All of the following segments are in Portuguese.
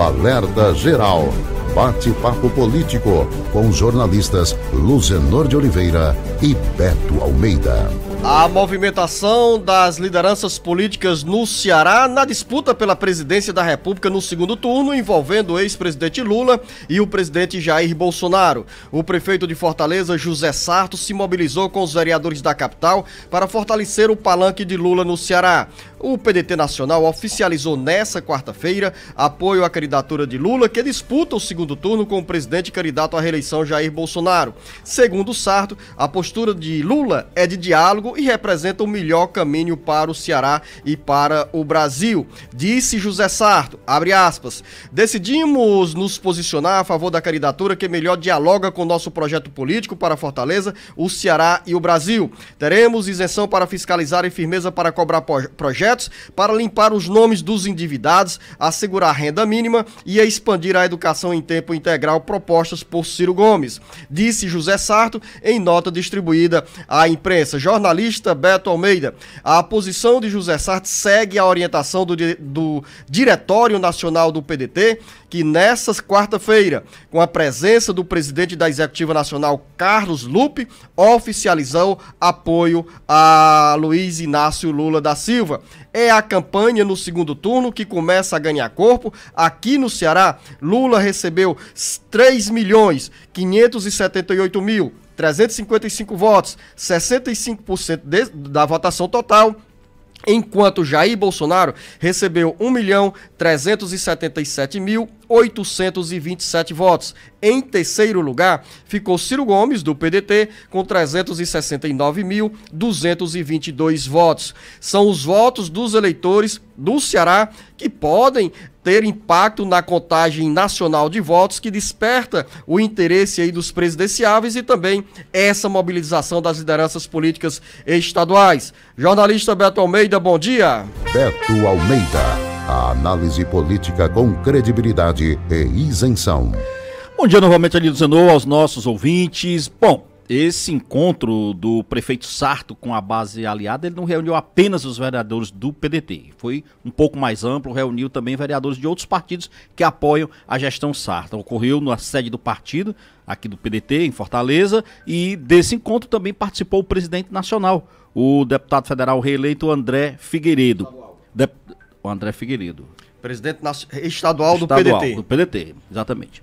Alerta Geral. Bate-papo político com os jornalistas Luzenor de Oliveira e Beto Almeida. A movimentação das lideranças políticas no Ceará na disputa pela presidência da República no segundo turno, envolvendo o ex-presidente Lula e o presidente Jair Bolsonaro. O prefeito de Fortaleza, José Sarto, se mobilizou com os vereadores da capital para fortalecer o palanque de Lula no Ceará. O PDT Nacional oficializou nesta quarta-feira apoio à candidatura de Lula, que disputa o segundo turno com o presidente candidato à reeleição Jair Bolsonaro. Segundo Sarto, a postura de Lula é de diálogo e representa o melhor caminho para o Ceará e para o Brasil. Disse José Sarto, abre aspas, decidimos nos posicionar a favor da candidatura que melhor dialoga com nosso projeto político para Fortaleza, o Ceará e o Brasil. Teremos isenção para fiscalizar e firmeza para cobrar projetos projetos para limpar os nomes dos endividados, assegurar a renda mínima e expandir a educação em tempo integral propostas por Ciro Gomes, disse José Sarto em nota distribuída à imprensa. Jornalista Beto Almeida, a posição de José Sarto segue a orientação do, do Diretório Nacional do PDT que nessa quarta-feira, com a presença do presidente da Executiva Nacional, Carlos Lupe, oficializou apoio a Luiz Inácio Lula da Silva. É a campanha no segundo turno que começa a ganhar corpo. Aqui no Ceará, Lula recebeu 3 milhões 578 mil 355 votos, 65% de, da votação total, enquanto Jair Bolsonaro recebeu 1 milhão 377 mil 827 votos. Em terceiro lugar ficou Ciro Gomes, do PDT, com 369.222 votos. São os votos dos eleitores do Ceará que podem ter impacto na contagem nacional de votos que desperta o interesse aí dos presidenciáveis e também essa mobilização das lideranças políticas estaduais. Jornalista Beto Almeida, bom dia. Beto Almeida. A análise política com credibilidade e isenção. Bom dia novamente, do Zenô, aos nossos ouvintes. Bom, esse encontro do prefeito Sarto com a base aliada, ele não reuniu apenas os vereadores do PDT, foi um pouco mais amplo, reuniu também vereadores de outros partidos que apoiam a gestão Sarto. Ocorreu na sede do partido, aqui do PDT, em Fortaleza, e desse encontro também participou o presidente nacional, o deputado federal reeleito André Figueiredo o André Figueiredo. Presidente estadual, estadual do PDT. do PDT, exatamente.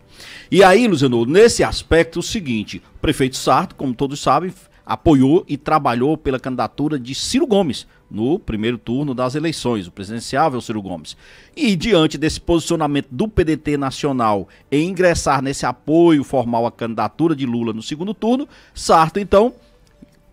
E aí, Luziano, nesse aspecto, é o seguinte: o prefeito Sarto, como todos sabem, apoiou e trabalhou pela candidatura de Ciro Gomes no primeiro turno das eleições, o presidencial o Ciro Gomes. E diante desse posicionamento do PDT nacional em ingressar nesse apoio formal à candidatura de Lula no segundo turno, Sarto então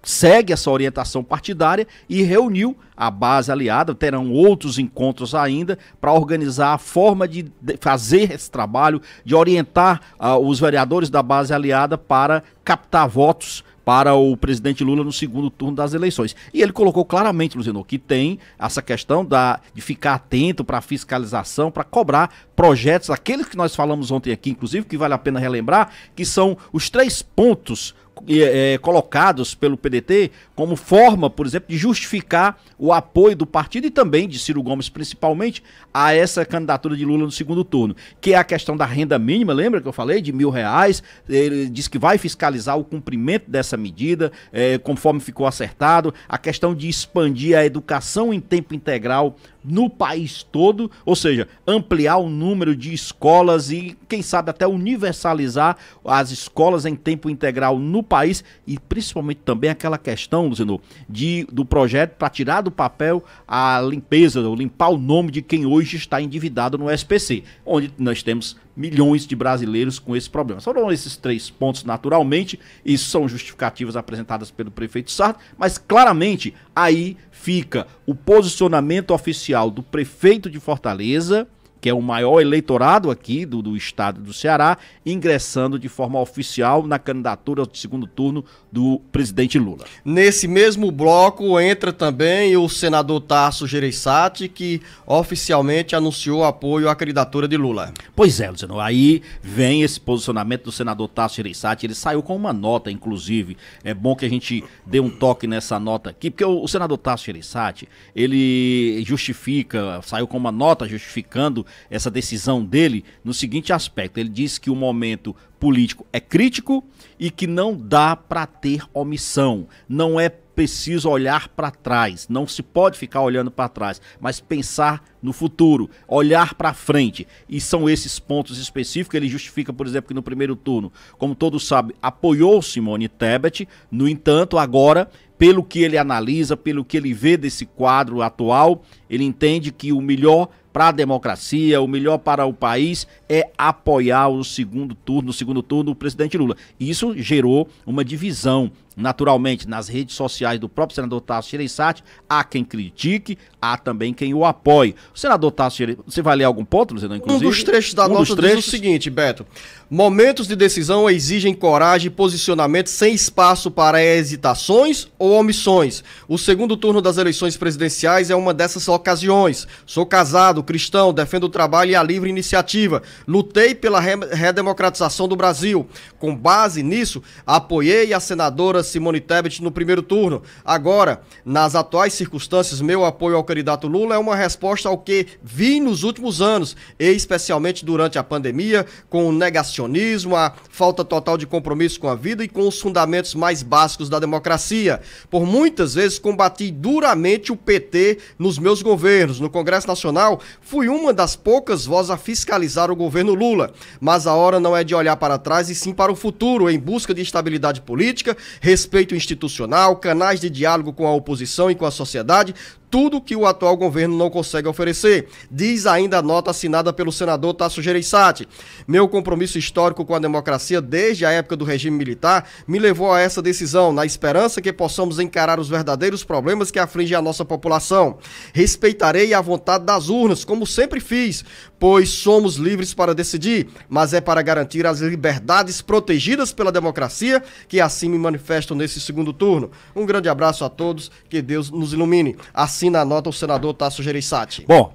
segue essa orientação partidária e reuniu a base aliada, terão outros encontros ainda para organizar a forma de fazer esse trabalho, de orientar uh, os vereadores da base aliada para captar votos para o presidente Lula no segundo turno das eleições. E ele colocou claramente, Luzino, que tem essa questão da, de ficar atento para fiscalização, para cobrar projetos, aqueles que nós falamos ontem aqui, inclusive, que vale a pena relembrar, que são os três pontos é, colocados pelo PDT como forma, por exemplo, de justificar o apoio do partido e também de Ciro Gomes, principalmente, a essa candidatura de Lula no segundo turno, que é a questão da renda mínima, lembra que eu falei, de mil reais. Ele diz que vai fiscalizar o cumprimento dessa medida, é, conforme ficou acertado. A questão de expandir a educação em tempo integral no país todo, ou seja, ampliar o número de escolas e, quem sabe, até universalizar as escolas em tempo integral no país e principalmente também aquela questão, Luciano, de, do projeto para tirar do papel a limpeza, ou limpar o nome de quem hoje está endividado no SPC, onde nós temos milhões de brasileiros com esse problema. Foram esses três pontos, naturalmente, e são justificativas apresentadas pelo prefeito Sarto, mas claramente aí fica o posicionamento oficial do prefeito de Fortaleza que é o maior eleitorado aqui do, do estado do Ceará, ingressando de forma oficial na candidatura de segundo turno do presidente Lula. Nesse mesmo bloco entra também o senador Tarso Gereissati, que oficialmente anunciou apoio à candidatura de Lula. Pois é, Luciano, aí vem esse posicionamento do senador Tarso Gereissati, ele saiu com uma nota, inclusive, é bom que a gente dê um toque nessa nota aqui, porque o, o senador Tarso Gereissati, ele justifica, saiu com uma nota justificando essa decisão dele no seguinte aspecto: ele diz que o momento político é crítico e que não dá para ter omissão, não é preciso olhar para trás, não se pode ficar olhando para trás, mas pensar no futuro, olhar para frente. E são esses pontos específicos que ele justifica, por exemplo, que no primeiro turno, como todos sabem, apoiou Simone Tebet, no entanto, agora, pelo que ele analisa, pelo que ele vê desse quadro atual, ele entende que o melhor para a democracia, o melhor para o país é apoiar o segundo turno, no segundo turno, o presidente Lula. Isso gerou uma divisão, naturalmente, nas redes sociais do próprio senador Tasso Gereissati. Há quem critique, há também quem o apoie. O senador Tasso Gereissati, você vai ler algum ponto, Luciano, inclusive? Um dos trechos da um nota trechos... diz o seguinte, Beto. Momentos de decisão exigem coragem e posicionamento sem espaço para hesitações ou omissões. O segundo turno das eleições presidenciais é uma dessas ocasiões. Sou casado, cristão, defendo o trabalho e a livre iniciativa. Lutei pela redemocratização do Brasil. Com base nisso, apoiei a senadora Simone Tebet no primeiro turno. Agora, nas atuais circunstâncias, meu apoio ao candidato Lula é uma resposta ao que vi nos últimos anos, e especialmente durante a pandemia, com o negacionismo, a falta total de compromisso com a vida e com os fundamentos mais básicos da democracia. Por muitas vezes combati duramente o PT nos meus governos governos. No Congresso Nacional, fui uma das poucas vozes a fiscalizar o governo Lula. Mas a hora não é de olhar para trás e sim para o futuro, em busca de estabilidade política, respeito institucional, canais de diálogo com a oposição e com a sociedade, tudo que o atual governo não consegue oferecer, diz ainda a nota assinada pelo senador Tasso Gereissati. Meu compromisso histórico com a democracia desde a época do regime militar me levou a essa decisão, na esperança que possamos encarar os verdadeiros problemas que afligem a nossa população. Respeitarei a vontade das urnas, como sempre fiz, pois somos livres para decidir, mas é para garantir as liberdades protegidas pela democracia que assim me manifestam nesse segundo turno. Um grande abraço a todos, que Deus nos ilumine. Assina a nota o senador Tasso Gereissati. Bom,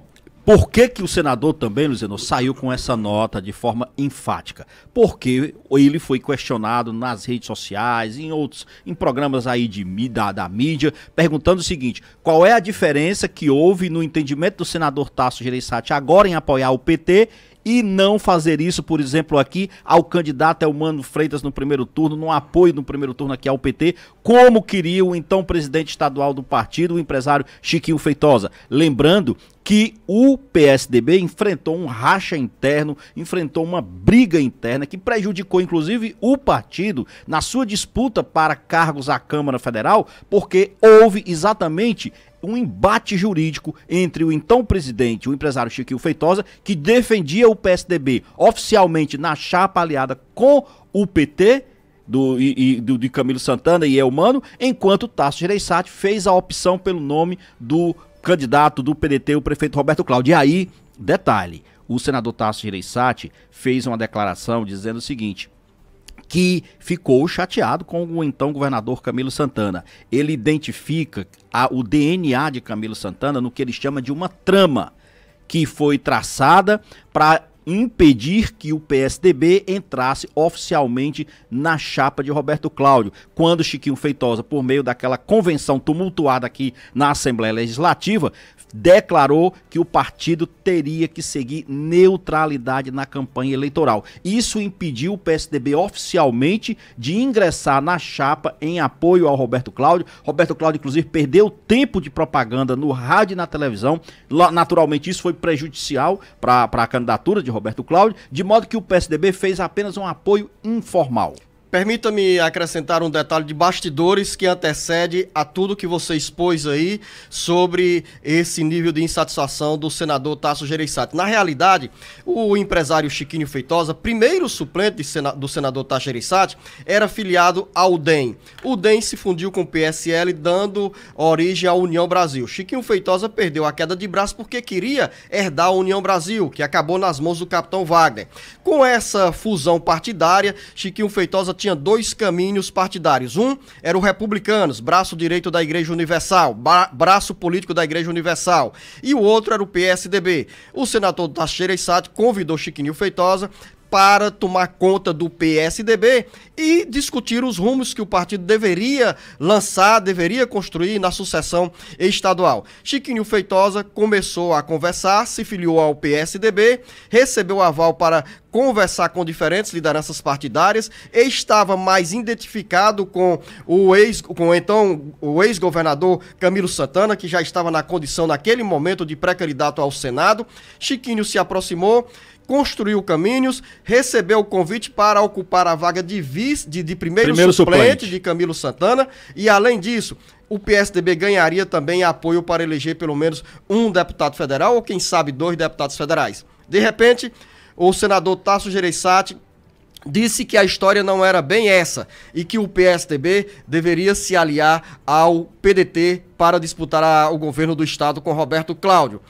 por que, que o senador também, Luziano, saiu com essa nota de forma enfática? Porque ele foi questionado nas redes sociais, em outros, em programas aí de da, da mídia, perguntando o seguinte: qual é a diferença que houve no entendimento do senador Tasso Gereissati agora em apoiar o PT e não fazer isso, por exemplo, aqui ao candidato Elmano Freitas no primeiro turno, no apoio no primeiro turno aqui ao PT, como queria o então presidente estadual do partido, o empresário Chiquinho Feitosa. Lembrando que o PSDB enfrentou um racha interno, enfrentou uma briga interna que prejudicou inclusive o partido na sua disputa para cargos à Câmara Federal, porque houve exatamente um embate jurídico entre o então presidente, o empresário Chiquinho Feitosa, que defendia o PSDB oficialmente na chapa aliada com o PT, do, e, e, do, de Camilo Santana e Elmano, enquanto Tasso Gereissati fez a opção pelo nome do candidato do PDT, o prefeito Roberto Cláudio. E aí, detalhe, o senador Tasso Gereissati fez uma declaração dizendo o seguinte, que ficou chateado com o então governador Camilo Santana. Ele identifica a, o DNA de Camilo Santana no que ele chama de uma trama que foi traçada para impedir que o PSDB entrasse oficialmente na chapa de Roberto Cláudio, quando Chiquinho Feitosa, por meio daquela convenção tumultuada aqui na Assembleia Legislativa, declarou que o partido teria que seguir neutralidade na campanha eleitoral. Isso impediu o PSDB oficialmente de ingressar na chapa em apoio ao Roberto Cláudio. Roberto Cláudio, inclusive, perdeu tempo de propaganda no rádio e na televisão. Naturalmente, isso foi prejudicial para a candidatura de Roberto Roberto Cláudio, de modo que o PSDB fez apenas um apoio informal. Permita-me acrescentar um detalhe de bastidores que antecede a tudo que você expôs aí sobre esse nível de insatisfação do senador Tasso Gereissati. Na realidade, o empresário Chiquinho Feitosa, primeiro suplente do senador Tasso Gereissati, era filiado ao DEM. O DEM se fundiu com o PSL, dando origem à União Brasil. Chiquinho Feitosa perdeu a queda de braço porque queria herdar a União Brasil, que acabou nas mãos do capitão Wagner. Com essa fusão partidária, Chiquinho Feitosa tinha dois caminhos partidários. Um era o Republicanos, braço direito da Igreja Universal, bra braço político da Igreja Universal. E o outro era o PSDB. O senador e Issati convidou Chiquinho Feitosa para tomar conta do PSDB e discutir os rumos que o partido deveria lançar, deveria construir na sucessão estadual. Chiquinho Feitosa começou a conversar, se filiou ao PSDB, recebeu aval para conversar com diferentes lideranças partidárias, estava mais identificado com o ex com então o ex-governador Camilo Santana, que já estava na condição naquele momento de pré-candidato ao Senado. Chiquinho se aproximou construiu caminhos, recebeu o convite para ocupar a vaga de vice de, de primeiro, primeiro suplente, suplente de Camilo Santana e além disso, o PSDB ganharia também apoio para eleger pelo menos um deputado federal ou quem sabe dois deputados federais. De repente, o senador Tasso Gereissati disse que a história não era bem essa e que o PSDB deveria se aliar ao PDT para disputar a, o governo do estado com Roberto Cláudio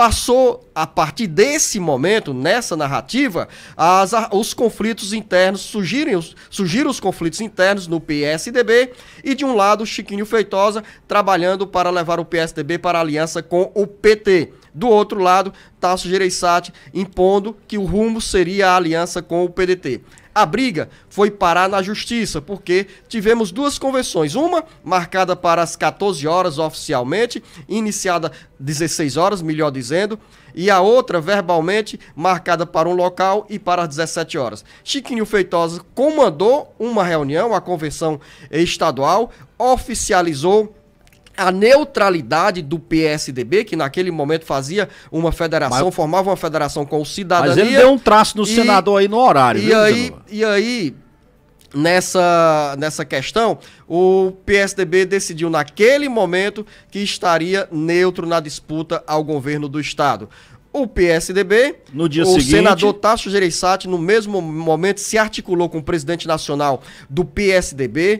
passou, a partir desse momento, nessa narrativa, as, os conflitos internos, surgirem os, surgiram os conflitos internos no PSDB, e de um lado Chiquinho Feitosa trabalhando para levar o PSDB para aliança com o PT. Do outro lado, Tasso Gereissati impondo que o rumo seria a aliança com o PDT. A briga foi parar na justiça, porque tivemos duas convenções, uma marcada para as 14 horas oficialmente, iniciada 16 horas, melhor dizendo, e a outra verbalmente marcada para um local e para as 17 horas. Chiquinho Feitosa comandou uma reunião, a convenção estadual, oficializou a neutralidade do PSDB, que naquele momento fazia uma federação, mas, formava uma federação com o Cidadania. Mas ele deu um traço no e, senador aí no horário. E viu, aí, e aí nessa, nessa questão, o PSDB decidiu naquele momento que estaria neutro na disputa ao governo do estado. O PSDB, no dia o seguinte... senador Tasso Gereissati, no mesmo momento, se articulou com o presidente nacional do PSDB,